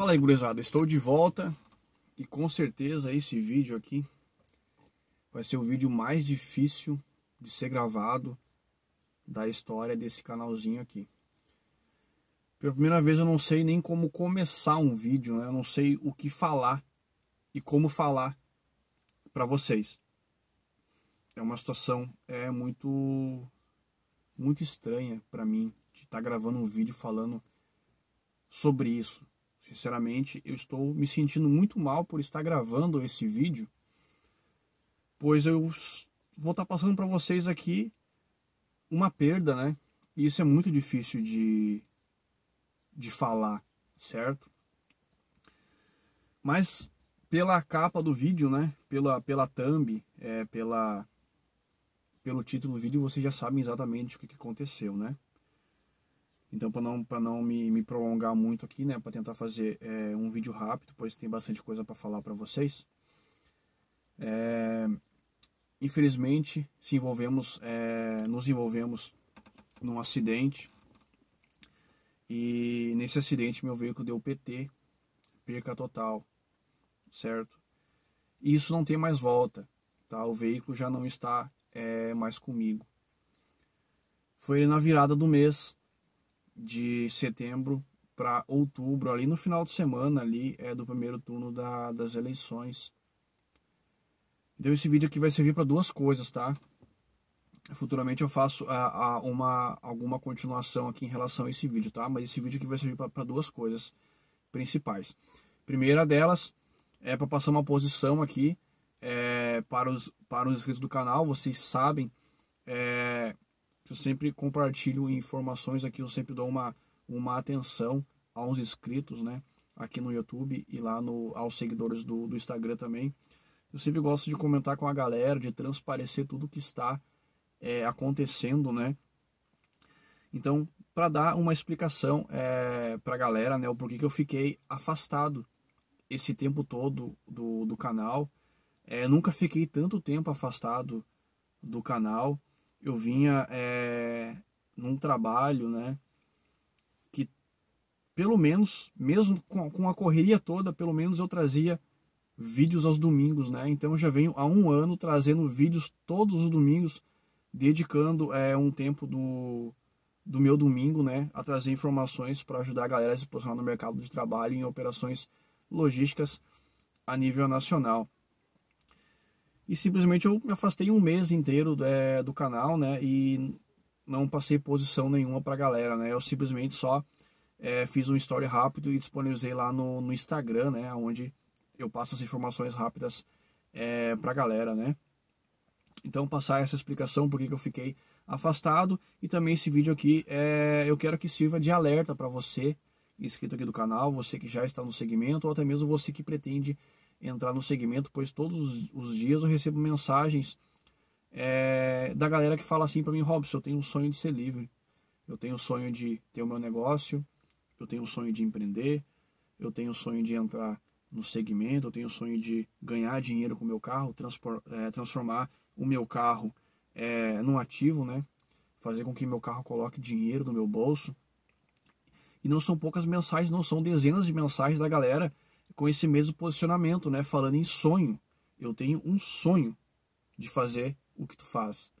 Fala aí, gurizada, estou de volta e com certeza esse vídeo aqui vai ser o vídeo mais difícil de ser gravado da história desse canalzinho aqui. Pela primeira vez eu não sei nem como começar um vídeo, né? Eu não sei o que falar e como falar para vocês. É uma situação é muito muito estranha para mim de estar tá gravando um vídeo falando sobre isso Sinceramente, eu estou me sentindo muito mal por estar gravando esse vídeo, pois eu vou estar tá passando para vocês aqui uma perda, né? E isso é muito difícil de, de falar, certo? Mas pela capa do vídeo, né? Pela, pela thumb, é, pela, pelo título do vídeo, vocês já sabem exatamente o que aconteceu, né? Então, para não, pra não me, me, prolongar muito aqui, né, para tentar fazer é, um vídeo rápido, pois tem bastante coisa para falar para vocês. É, infelizmente, se envolvemos, é, nos envolvemos num acidente. E nesse acidente, meu veículo deu PT, perca total, certo? E isso não tem mais volta, tá? O veículo já não está é, mais comigo. Foi na virada do mês, de setembro para outubro, ali no final de semana ali é do primeiro turno da, das eleições. Então esse vídeo aqui vai servir para duas coisas, tá? Futuramente eu faço a, a uma, alguma continuação aqui em relação a esse vídeo, tá? Mas esse vídeo aqui vai servir para duas coisas principais. Primeira delas é para passar uma posição aqui é, para, os, para os inscritos do canal. Vocês sabem é, que eu sempre compartilho informações aqui, eu sempre dou uma, uma atenção aos inscritos, né? Aqui no YouTube e lá no, aos seguidores do, do Instagram também. Eu sempre gosto de comentar com a galera, de transparecer tudo que está é, acontecendo, né? Então, para dar uma explicação é, para a galera, né, o porquê que eu fiquei afastado esse tempo todo do, do canal. É, nunca fiquei tanto tempo afastado do canal eu vinha é, num trabalho, né? Que pelo menos, mesmo com, com a correria toda, pelo menos eu trazia vídeos aos domingos, né? Então eu já venho há um ano trazendo vídeos todos os domingos, dedicando é, um tempo do, do meu domingo, né? A trazer informações para ajudar a galera a se posicionar no mercado de trabalho em operações logísticas a nível nacional. E simplesmente eu me afastei um mês inteiro é, do canal, né? E não passei posição nenhuma pra galera, né? Eu simplesmente só é, fiz um story rápido e disponibilizei lá no, no Instagram, né? Onde eu passo as informações rápidas é, pra galera, né? Então passar essa explicação porque que eu fiquei afastado e também esse vídeo aqui é, eu quero que sirva de alerta para você inscrito aqui do canal, você que já está no segmento ou até mesmo você que pretende entrar no segmento, pois todos os dias eu recebo mensagens é, da galera que fala assim para mim, Robson, eu tenho um sonho de ser livre, eu tenho o um sonho de ter o meu negócio, eu tenho o um sonho de empreender, eu tenho o um sonho de entrar no segmento, eu tenho o sonho de ganhar dinheiro com o meu carro, é, transformar o meu carro é, num ativo, né? Fazer com que meu carro coloque dinheiro no meu bolso. E não são poucas mensagens, não são dezenas de mensagens da galera com esse mesmo posicionamento, né? Falando em sonho, eu tenho um sonho de fazer o que tu faz.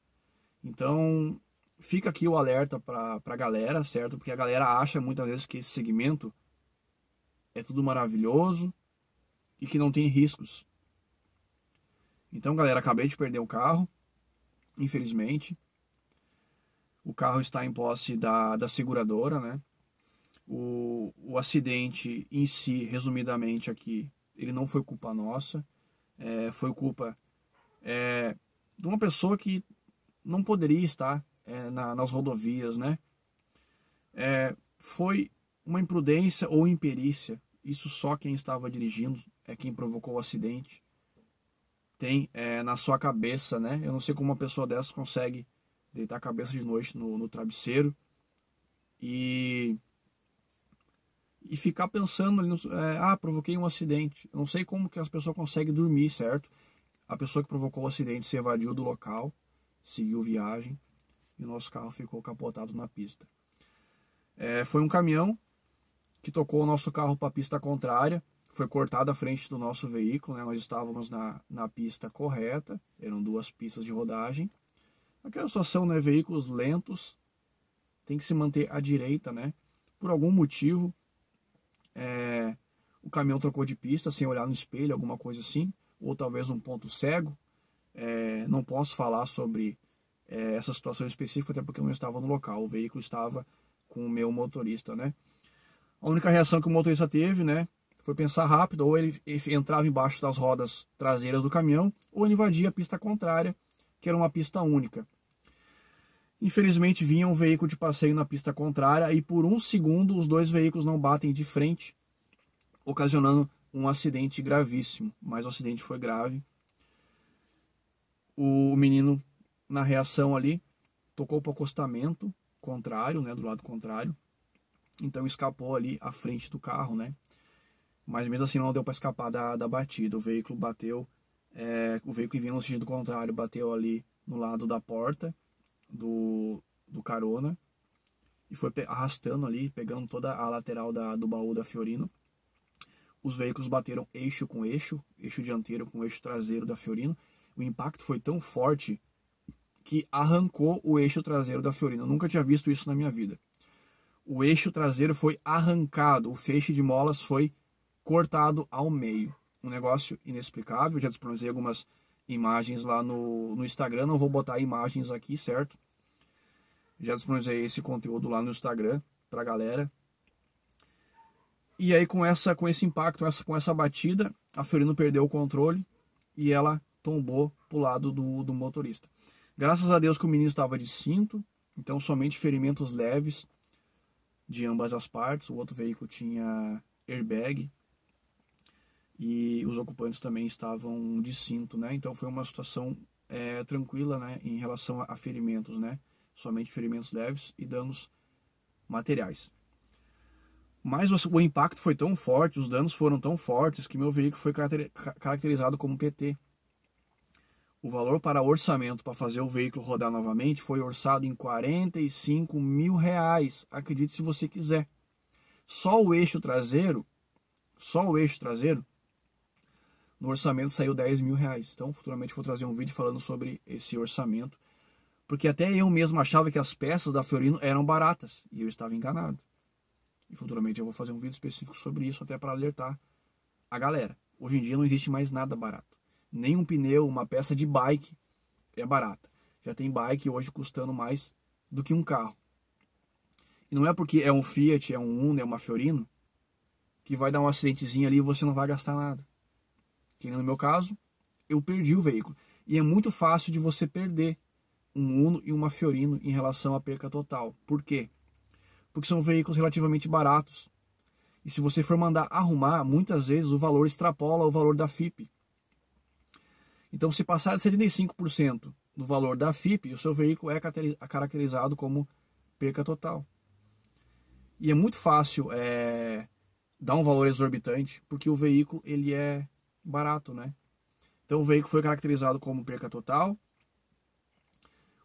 Então, fica aqui o alerta para a galera, certo? Porque a galera acha muitas vezes que esse segmento é tudo maravilhoso e que não tem riscos. Então, galera, acabei de perder o carro, infelizmente. O carro está em posse da, da seguradora, né? O, o acidente em si, resumidamente aqui, ele não foi culpa nossa, é, foi culpa é, de uma pessoa que não poderia estar é, na, nas rodovias, né? É, foi uma imprudência ou imperícia. Isso só quem estava dirigindo é quem provocou o acidente. Tem é, na sua cabeça, né? Eu não sei como uma pessoa dessa consegue deitar a cabeça de noite no, no travesseiro e e ficar pensando, no, é, ah, provoquei um acidente. Eu não sei como que as pessoas conseguem dormir, certo? A pessoa que provocou o acidente se evadiu do local, seguiu viagem e o nosso carro ficou capotado na pista. É, foi um caminhão que tocou o nosso carro para a pista contrária, foi cortado a frente do nosso veículo, né? nós estávamos na, na pista correta, eram duas pistas de rodagem. Aquela situação, né? veículos lentos, tem que se manter à direita, né? Por algum motivo, é, o caminhão trocou de pista sem olhar no espelho, alguma coisa assim, ou talvez um ponto cego. É, não posso falar sobre é, essa situação específica, até porque eu não estava no local, o veículo estava com o meu motorista, né? A única reação que o motorista teve, né, foi pensar rápido, ou ele entrava embaixo das rodas traseiras do caminhão, ou ele invadia a pista contrária, que era uma pista única. Infelizmente vinha um veículo de passeio na pista contrária e por um segundo os dois veículos não batem de frente, ocasionando um acidente gravíssimo. Mas o acidente foi grave. O menino, na reação ali, tocou para o acostamento contrário, né, do lado contrário. Então escapou ali à frente do carro, né? Mas mesmo assim não deu para escapar da, da batida. O veículo bateu, é, o veículo que vinha no sentido contrário bateu ali no lado da porta do, do Carona e foi arrastando ali, pegando toda a lateral da, do baú da Fiorino. Os veículos bateram eixo com eixo, eixo dianteiro com eixo traseiro da Fiorino. O impacto foi tão forte que arrancou o eixo traseiro da Fiorino. Eu nunca tinha visto isso na minha vida. O eixo traseiro foi arrancado, o feixe de molas foi cortado ao meio. Um negócio inexplicável, já disponibilizei algumas imagens lá no, no Instagram. Não vou botar imagens aqui, certo? Já disponibilizei esse conteúdo lá no Instagram pra galera. E aí com essa com esse impacto, essa com essa batida, a Fiorino perdeu o controle e ela tombou pro lado do, do motorista. Graças a Deus que o menino estava de cinto, então somente ferimentos leves de ambas as partes. O outro veículo tinha airbag, e os ocupantes também estavam de cinto, né? Então foi uma situação é, tranquila, né, em relação a, ferimentos, né? Somente ferimentos leves e danos materiais. Mas o, o impacto foi tão forte, os danos foram tão fortes que meu veículo foi caracterizado como PT. O valor para orçamento para fazer o veículo rodar novamente foi orçado em 45 mil reais. Acredite se você quiser. Só o eixo traseiro, só o eixo traseiro no orçamento saiu 10 mil reais. Então, futuramente vou trazer um vídeo falando sobre esse orçamento. Porque até eu mesmo achava que as peças da Fiorino eram baratas. E eu estava enganado. E futuramente eu vou fazer um vídeo específico sobre isso, até para alertar a galera. Hoje em dia não existe mais nada barato. Nem um pneu, uma peça de bike é barata. Já tem bike hoje custando mais do que um carro. E não é porque é um Fiat, é um Uno, é uma Fiorino, que vai dar um acidentezinho ali e você não vai gastar nada que no meu caso, eu perdi o veículo. E é muito fácil de você perder um Uno e uma Fiorino em relação à perca total. Por quê? Porque são veículos relativamente baratos. E se você for mandar arrumar, muitas vezes o valor extrapola o valor da FIP. Então, se passar de 75% do valor da FIP, o seu veículo é caracterizado como perca total. E é muito fácil é, dar um valor exorbitante, porque o veículo ele é barato, né? Então o veículo foi caracterizado como perca total.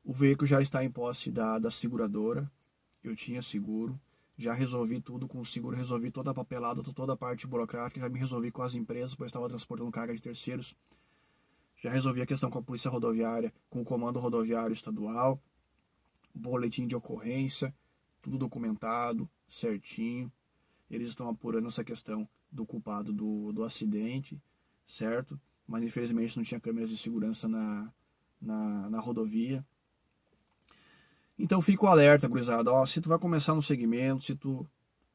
O veículo já está em posse da, da seguradora. Eu tinha seguro. Já resolvi tudo com o seguro, resolvi toda a papelada, toda a parte burocrática, já me resolvi com as empresas, pois estava transportando carga de terceiros. Já resolvi a questão com a polícia rodoviária, com o comando rodoviário estadual, boletim de ocorrência, tudo documentado, certinho. Eles estão apurando essa questão do culpado do, do acidente, certo? Mas infelizmente não tinha câmeras de segurança na, na, na rodovia. Então fico o alerta, gurizada, ó, se tu vai começar no segmento, se tu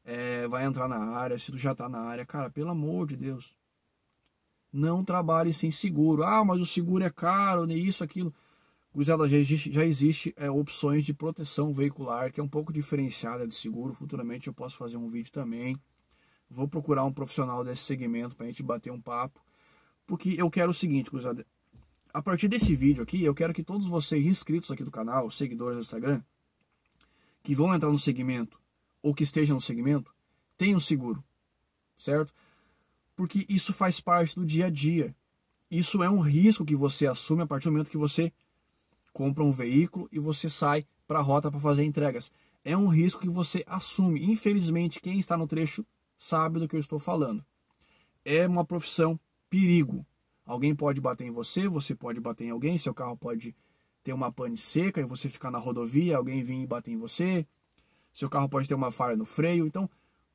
é, vai entrar na área, se tu já tá na área, cara, pelo amor de Deus, não trabalhe sem seguro. Ah, mas o seguro é caro, nem isso, aquilo. Gurizada, já existe, já existe é, opções de proteção veicular, que é um pouco diferenciada de seguro. Futuramente eu posso fazer um vídeo também. Vou procurar um profissional desse segmento para a gente bater um papo porque eu quero o seguinte, cruzada. A partir desse vídeo aqui, eu quero que todos vocês inscritos aqui do canal, seguidores do Instagram, que vão entrar no segmento ou que estejam no segmento, tenham seguro, certo? Porque isso faz parte do dia a dia. Isso é um risco que você assume a partir do momento que você compra um veículo e você sai para a rota para fazer entregas. É um risco que você assume. Infelizmente, quem está no trecho sabe do que eu estou falando. É uma profissão perigo. Alguém pode bater em você, você pode bater em alguém, seu carro pode ter uma pane seca e você ficar na rodovia, alguém vir e bater em você, seu carro pode ter uma falha no freio. Então,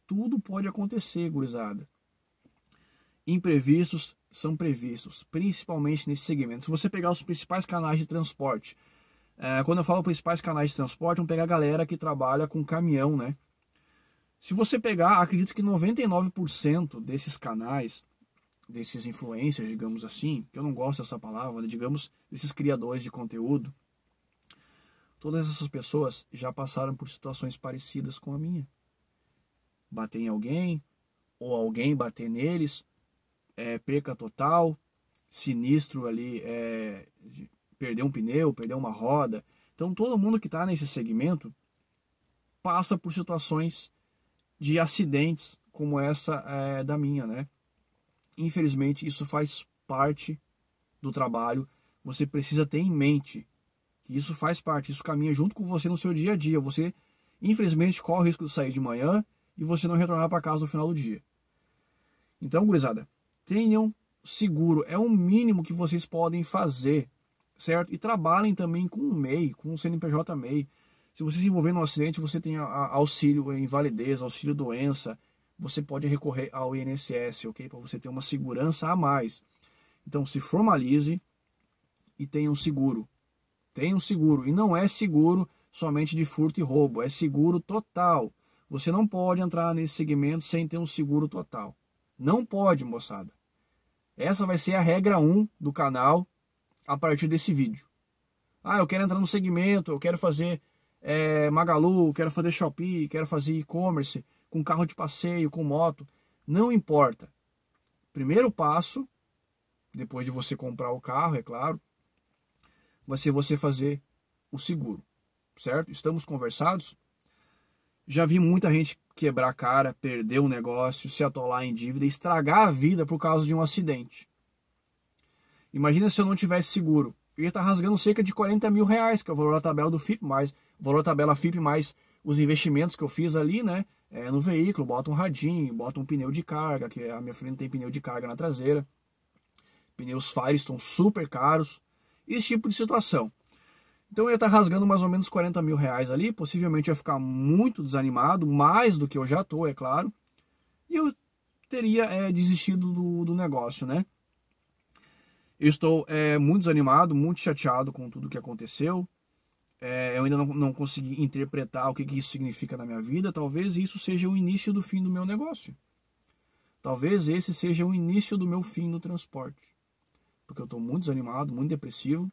tudo pode acontecer, gurizada. Imprevistos são previstos, principalmente nesse segmento. Se você pegar os principais canais de transporte, é, quando eu falo principais canais de transporte, vamos pegar a galera que trabalha com caminhão, né? Se você pegar, acredito que 99% desses canais desses influencers, digamos assim, eu não gosto dessa palavra, digamos, desses criadores de conteúdo, todas essas pessoas já passaram por situações parecidas com a minha. Bater em alguém, ou alguém bater neles, é, perca total, sinistro ali, é, perder um pneu, perder uma roda. Então todo mundo que está nesse segmento passa por situações de acidentes como essa é, da minha, né? Infelizmente, isso faz parte do trabalho. Você precisa ter em mente que isso faz parte, isso caminha junto com você no seu dia a dia. Você, infelizmente, corre o risco de sair de manhã e você não retornar para casa no final do dia. Então, gurizada, tenham seguro. É o mínimo que vocês podem fazer, certo? E trabalhem também com o MEI, com o CNPJ MEI. Se você se envolver num acidente, você tem auxílio em validez, auxílio doença, você pode recorrer ao INSS, ok? Para você ter uma segurança a mais. Então se formalize e tenha um seguro. Tenha um seguro. E não é seguro somente de furto e roubo, é seguro total. Você não pode entrar nesse segmento sem ter um seguro total. Não pode, moçada. Essa vai ser a regra 1 do canal a partir desse vídeo. Ah, eu quero entrar no segmento, eu quero fazer é, Magalu, quero fazer Shopee, quero fazer e-commerce com carro de passeio, com moto, não importa. Primeiro passo, depois de você comprar o carro, é claro, vai ser você fazer o seguro, certo? Estamos conversados? Já vi muita gente quebrar a cara, perder o um negócio, se atolar em dívida, estragar a vida por causa de um acidente. Imagina se eu não tivesse seguro. Eu ia estar tá rasgando cerca de 40 mil reais, que é o valor da tabela do FIP, mais o valor da tabela FIP, mais os investimentos que eu fiz ali, né? é, no veículo, bota um radinho, bota um pneu de carga, que a minha frente tem pneu de carga na traseira. Pneus Firestone super caros, esse tipo de situação. Então eu ia estar tá rasgando mais ou menos 40 mil reais ali, possivelmente ia ficar muito desanimado, mais do que eu já estou, é claro. E eu teria é, desistido do, do, negócio, né? Eu estou é, muito desanimado, muito chateado com tudo que aconteceu. É, eu ainda não, não consegui interpretar o que, que isso significa na minha vida. Talvez isso seja o início do fim do meu negócio. Talvez esse seja o início do meu fim no transporte. Porque eu estou muito desanimado, muito depressivo.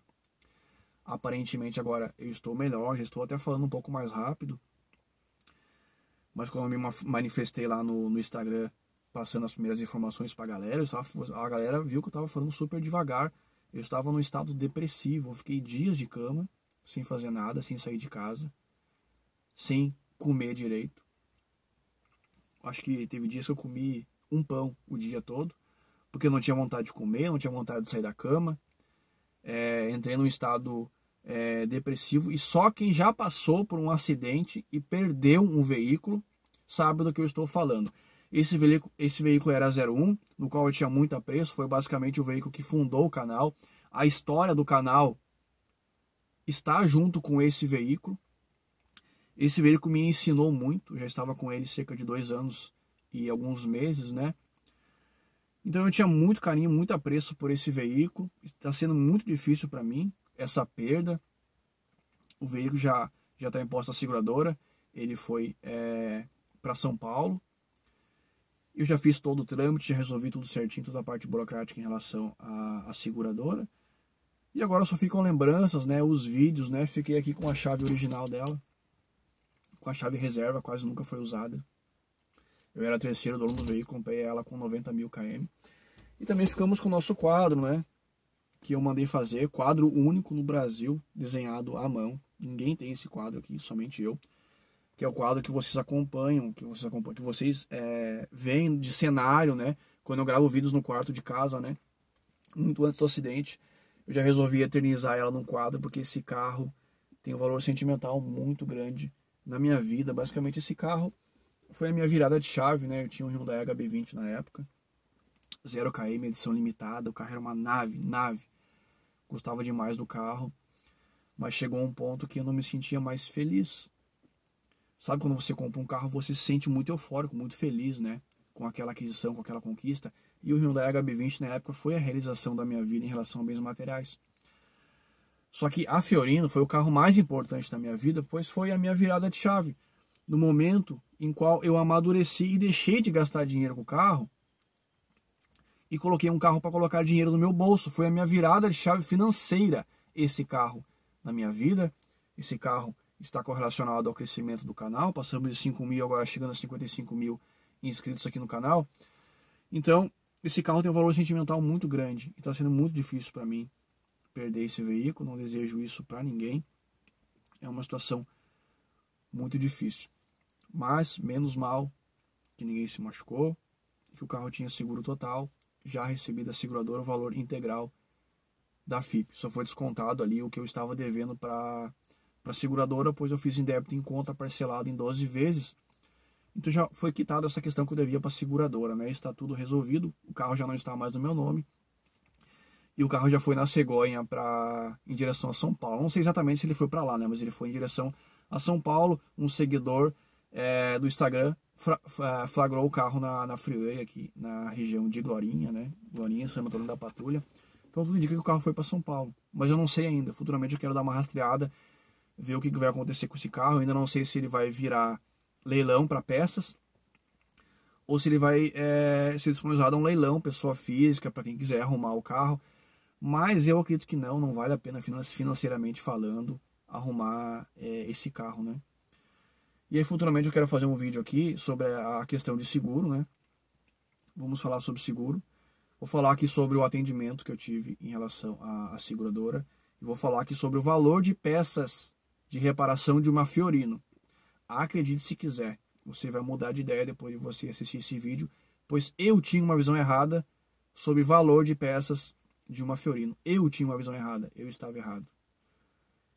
Aparentemente agora eu estou melhor, já estou até falando um pouco mais rápido. Mas quando eu me manifestei lá no, no Instagram, passando as primeiras informações para a galera, a galera viu que eu estava falando super devagar. Eu estava num estado depressivo, eu fiquei dias de cama sem fazer nada, sem sair de casa, sem comer direito. Acho que teve dias que eu comi um pão o dia todo, porque não tinha vontade de comer, não tinha vontade de sair da cama. É, entrei num estado é, depressivo e só quem já passou por um acidente e perdeu um veículo sabe do que eu estou falando. Esse veículo, esse veículo era 01, no qual eu tinha muito apreço, foi basicamente o veículo que fundou o canal. A história do canal estar junto com esse veículo. Esse veículo me ensinou muito, já estava com ele cerca de dois anos e alguns meses, né? Então eu tinha muito carinho, muito apreço por esse veículo. Está sendo muito difícil para mim essa perda. O veículo já já está em à seguradora. Ele foi é, para São Paulo. Eu já fiz todo o trâmite, já resolvi tudo certinho, toda a parte burocrática em relação à, à seguradora. E agora só ficam lembranças, né? Os vídeos, né? Fiquei aqui com a chave original dela. Com a chave reserva, quase nunca foi usada. Eu era terceiro dono do veículo, comprei ela com 90 mil km. E também ficamos com o nosso quadro, né? Que eu mandei fazer, quadro único no Brasil, desenhado à mão. Ninguém tem esse quadro aqui, somente eu. Que é o quadro que vocês acompanham, que vocês acompanham, que vocês é, veem de cenário, né? Quando eu gravo vídeos no quarto de casa, né? Muito antes do acidente eu já resolvi eternizar ela num quadro, porque esse carro tem um valor sentimental muito grande na minha vida. Basicamente, esse carro foi a minha virada de chave, né? Eu tinha um Hyundai HB20 na época, zero km edição limitada. O carro era uma nave, nave. Gostava demais do carro, mas chegou um ponto que eu não me sentia mais feliz. Sabe quando você compra um carro, você se sente muito eufórico, muito feliz, né? Com aquela aquisição, com aquela conquista. E o Hyundai HB20 na época foi a realização da minha vida em relação a bens materiais. Só que a Fiorino foi o carro mais importante da minha vida, pois foi a minha virada de chave. No momento em qual eu amadureci e deixei de gastar dinheiro com o carro e coloquei um carro para colocar dinheiro no meu bolso. Foi a minha virada de chave financeira esse carro na minha vida. Esse carro está correlacionado ao crescimento do canal. Passamos de 5 mil, agora chegando a 55 mil inscritos aqui no canal. Então, esse carro tem um valor sentimental muito grande e está sendo muito difícil para mim perder esse veículo. Não desejo isso para ninguém. É uma situação muito difícil. Mas, menos mal que ninguém se machucou, que o carro tinha seguro total, já recebi da seguradora o valor integral da FIP. Só foi descontado ali o que eu estava devendo para a seguradora, pois eu fiz em débito em conta parcelado em 12 vezes então já foi quitada essa questão que eu devia para a seguradora, né? Está tudo resolvido, o carro já não está mais no meu nome. E o carro já foi na Cegonha para em direção a São Paulo. Não sei exatamente se ele foi para lá, né? Mas ele foi em direção a São Paulo. Um seguidor é, do Instagram flagrou o carro na, na freeway aqui na região de Glorinha, né? Glorinha, São Antônio da Patrulha. Então tudo indica que o carro foi para São Paulo, mas eu não sei ainda. Futuramente eu quero dar uma rastreada, ver o que vai acontecer com esse carro. Eu ainda não sei se ele vai virar leilão para peças, ou se ele vai é, ser disponibilizado a um leilão, pessoa física, para quem quiser arrumar o carro. Mas eu acredito que não, não vale a pena financeiramente falando arrumar é, esse carro, né? E aí futuramente eu quero fazer um vídeo aqui sobre a questão de seguro, né? Vamos falar sobre seguro. Vou falar aqui sobre o atendimento que eu tive em relação à, à seguradora. E vou falar aqui sobre o valor de peças de reparação de uma Fiorino. Acredite se quiser, você vai mudar de ideia depois de você assistir esse vídeo, pois eu tinha uma visão errada sobre valor de peças de uma Fiorino. Eu tinha uma visão errada, eu estava errado.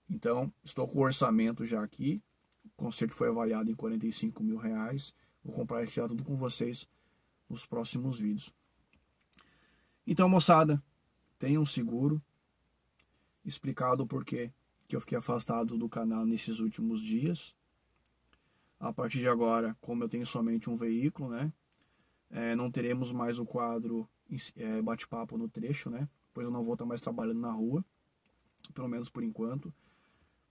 Então, estou com o orçamento já aqui. O conserto foi avaliado em 45 mil reais. Vou comprar tirar tudo com vocês nos próximos vídeos. Então, moçada, tenha um seguro. Explicado o porquê que eu fiquei afastado do canal nesses últimos dias a partir de agora, como eu tenho somente um veículo, né? É, não teremos mais o quadro é, bate-papo no trecho, né? Pois eu não vou estar mais trabalhando na rua, pelo menos por enquanto.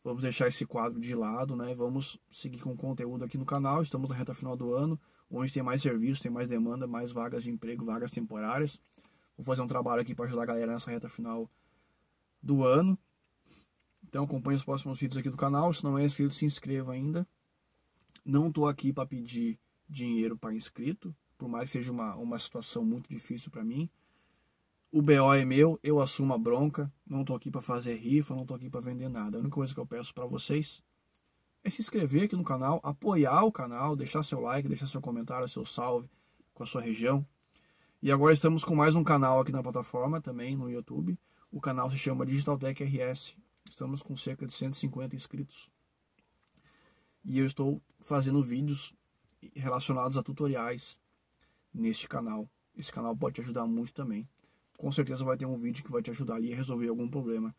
Vamos deixar esse quadro de lado, né? Vamos seguir com o conteúdo aqui no canal. Estamos na reta final do ano, onde tem mais serviço, tem mais demanda, mais vagas de emprego, vagas temporárias. Vou fazer um trabalho aqui para ajudar a galera nessa reta final do ano. Então acompanhe os próximos vídeos aqui do canal. Se não é inscrito, se inscreva ainda. Não estou aqui para pedir dinheiro para inscrito, por mais que seja uma, uma situação muito difícil para mim. O BO é meu, eu assumo a bronca, não estou aqui para fazer rifa, não estou aqui para vender nada. A única coisa que eu peço para vocês é se inscrever aqui no canal, apoiar o canal, deixar seu like, deixar seu comentário, seu salve com a sua região. E agora estamos com mais um canal aqui na plataforma, também no YouTube. O canal se chama Digital Tech RS. Estamos com cerca de 150 inscritos e eu estou fazendo vídeos relacionados a tutoriais neste canal. Esse canal pode te ajudar muito também. Com certeza vai ter um vídeo que vai te ajudar ali a resolver algum problema,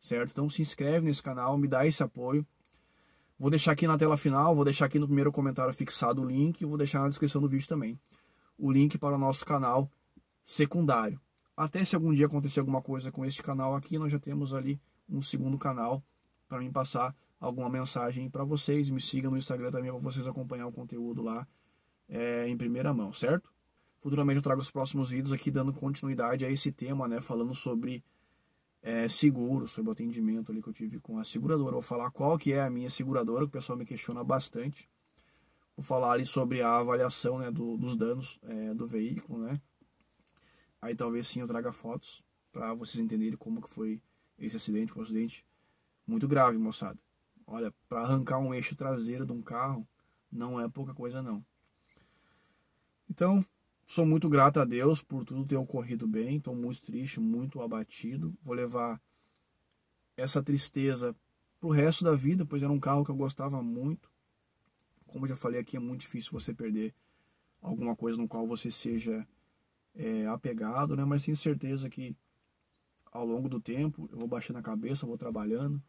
certo? Então se inscreve nesse canal, me dá esse apoio. Vou deixar aqui na tela final, vou deixar aqui no primeiro comentário fixado o link e vou deixar na descrição do vídeo também o link para o nosso canal secundário. Até se algum dia acontecer alguma coisa com este canal aqui, nós já temos ali um segundo canal para mim passar alguma mensagem para vocês. Me siga no Instagram também para vocês acompanhar o conteúdo lá é, em primeira mão, certo? Futuramente eu trago os próximos vídeos aqui dando continuidade a esse tema, né? Falando sobre é, seguro, sobre o atendimento ali que eu tive com a seguradora. vou falar qual que é a minha seguradora, que o pessoal me questiona bastante. Vou falar ali sobre a avaliação né, do, dos danos é, do veículo, né? Aí talvez sim eu traga fotos para vocês entenderem como que foi esse acidente, um acidente muito grave, moçada. Olha, para arrancar um eixo traseiro de um carro não é pouca coisa não. Então, sou muito grato a Deus por tudo ter ocorrido bem. Estou muito triste, muito abatido. Vou levar essa tristeza pro resto da vida, pois era um carro que eu gostava muito. Como eu já falei aqui, é muito difícil você perder alguma coisa no qual você seja é, apegado, né? Mas tenho certeza que ao longo do tempo eu vou baixando a cabeça, vou trabalhando,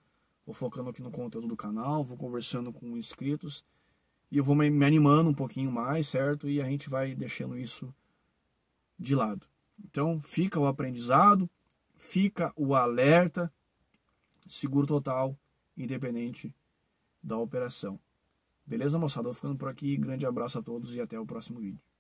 vou focando aqui no conteúdo do canal, vou conversando com inscritos e eu vou me, animando um pouquinho mais, certo? E a gente vai deixando isso de lado. Então, fica o aprendizado, fica o alerta, seguro total, independente da operação. Beleza, moçada? Vou ficando por aqui. Grande abraço a todos e até o próximo vídeo.